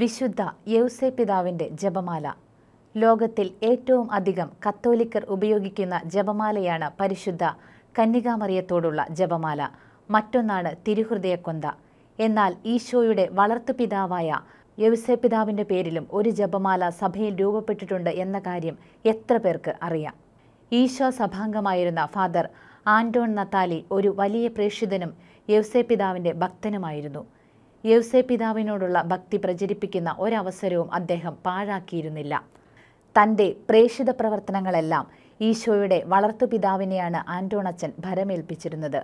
വിശുദ്ധ യൗസേ പിതാവിൻ്റെ ജപമാല ലോകത്തിൽ ഏറ്റവും അധികം കത്തോലിക്കർ ഉപയോഗിക്കുന്ന ജപമാലയാണ് പരിശുദ്ധ കന്യകാമറിയത്തോടുള്ള ജപമാല മറ്റൊന്നാണ് തിരുഹൃദയക്കൊന്ത എന്നാൽ ഈശോയുടെ വളർത്തുപിതാവായ യൗസേ പിതാവിൻ്റെ പേരിലും ഒരു ജപമാല സഭയിൽ രൂപപ്പെട്ടിട്ടുണ്ട് എന്ന കാര്യം എത്ര പേർക്ക് അറിയാം ഈശോ സഭാംഗമായിരുന്ന ഫാദർ ആൻഡോൺ നത്താലി ഒരു വലിയ പ്രേക്ഷിതനും യൗസേ പിതാവിൻ്റെ ഭക്തനുമായിരുന്നു യൗസെ പിതാവിനോടുള്ള ഭക്തി പ്രചരിപ്പിക്കുന്ന ഒരവസരവും അദ്ദേഹം പാഴാക്കിയിരുന്നില്ല തൻ്റെ പ്രേഷിത പ്രവർത്തനങ്ങളെല്ലാം ഈശോയുടെ വളർത്തു പിതാവിനെയാണ് ആന്റോണച്ചൻ ഭരമേൽപ്പിച്ചിരുന്നത്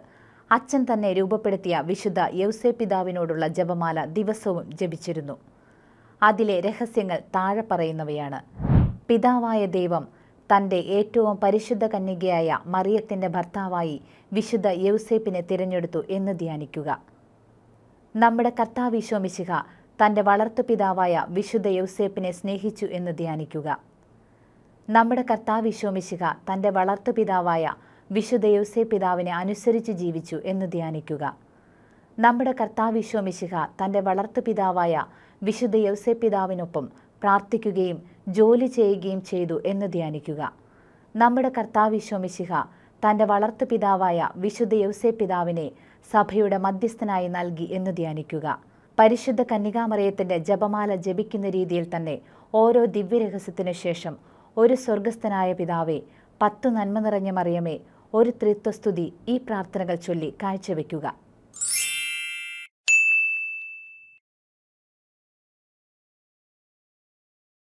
അച്ഛൻ തന്നെ രൂപപ്പെടുത്തിയ വിശുദ്ധ യൗസെ പിതാവിനോടുള്ള ജപമാല ദിവസവും ജപിച്ചിരുന്നു അതിലെ രഹസ്യങ്ങൾ താഴെ പറയുന്നവയാണ് പിതാവായ ദൈവം തൻ്റെ ഏറ്റവും പരിശുദ്ധ കന്യകയായ മറിയത്തിൻ്റെ ഭർത്താവായി വിശുദ്ധ യൗസേപ്പിനെ തിരഞ്ഞെടുത്തു എന്ന് ധ്യാനിക്കുക നമ്മുടെ കർത്താവിശോമിശിഹ തൻ്റെ വളർത്തുപിതാവായ വിശുദ്ധ യൗസേപ്പിനെ സ്നേഹിച്ചു എന്ന് ധ്യാനിക്കുക നമ്മുടെ കർത്താവിശോമിശിഹ തൻ്റെ വളർത്തുപിതാവായ വിശുദ്ധ പിതാവിനെ അനുസരിച്ച് ജീവിച്ചു എന്ന് ധ്യാനിക്കുക നമ്മുടെ കർത്താവിശോമിശിഹ തൻ്റെ വളർത്തുപിതാവായ വിശുദ്ധ പിതാവിനൊപ്പം പ്രാർത്ഥിക്കുകയും ജോലി ചെയ്യുകയും ചെയ്തു എന്ന് ധ്യാനിക്കുക നമ്മുടെ കർത്താവിശോമിശിഹ തൻ്റെ വളർത്തു പിതാവായ വിശുദ്ധ യൗസേ പിതാവിനെ സഭയുടെ മധ്യസ്ഥനായി നൽകി എന്ന് ധ്യാനിക്കുക പരിശുദ്ധ കന്യകാമറിയത്തിൻ്റെ ജപമാല ജപിക്കുന്ന രീതിയിൽ തന്നെ ഓരോ ദിവ്യരഹസ്യത്തിനു ശേഷം ഒരു സ്വർഗസ്ഥനായ പിതാവെ പത്തു നന്മ നിറഞ്ഞ മറിയമേ ഒരു ത്രിത്വസ്തുതി ഈ പ്രാർത്ഥനകൾ ചൊല്ലി കാഴ്ചവെക്കുക